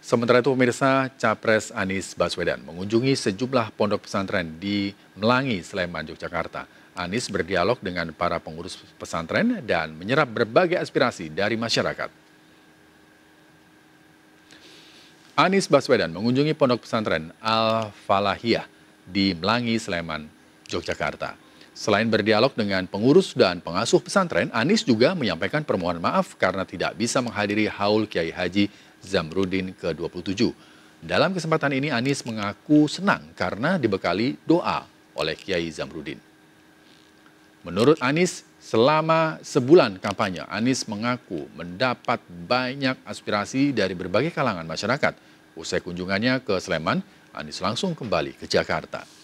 Sementara itu pemirsa, Capres Anies Baswedan mengunjungi sejumlah pondok pesantren di Melangi, Sleman, Yogyakarta. Anies berdialog dengan para pengurus pesantren dan menyerap berbagai aspirasi dari masyarakat. Anies Baswedan mengunjungi pondok pesantren Al-Falahiyah di Melangi, Sleman, Yogyakarta. Selain berdialog dengan pengurus dan pengasuh pesantren, Anies juga menyampaikan permohonan maaf karena tidak bisa menghadiri haul Kiai Haji Zamrudin ke-27. Dalam kesempatan ini Anies mengaku senang karena dibekali doa oleh Kiai Zamrudin. Menurut Anies, selama sebulan kampanye, Anies mengaku mendapat banyak aspirasi dari berbagai kalangan masyarakat. Usai kunjungannya ke Sleman, Anies langsung kembali ke Jakarta.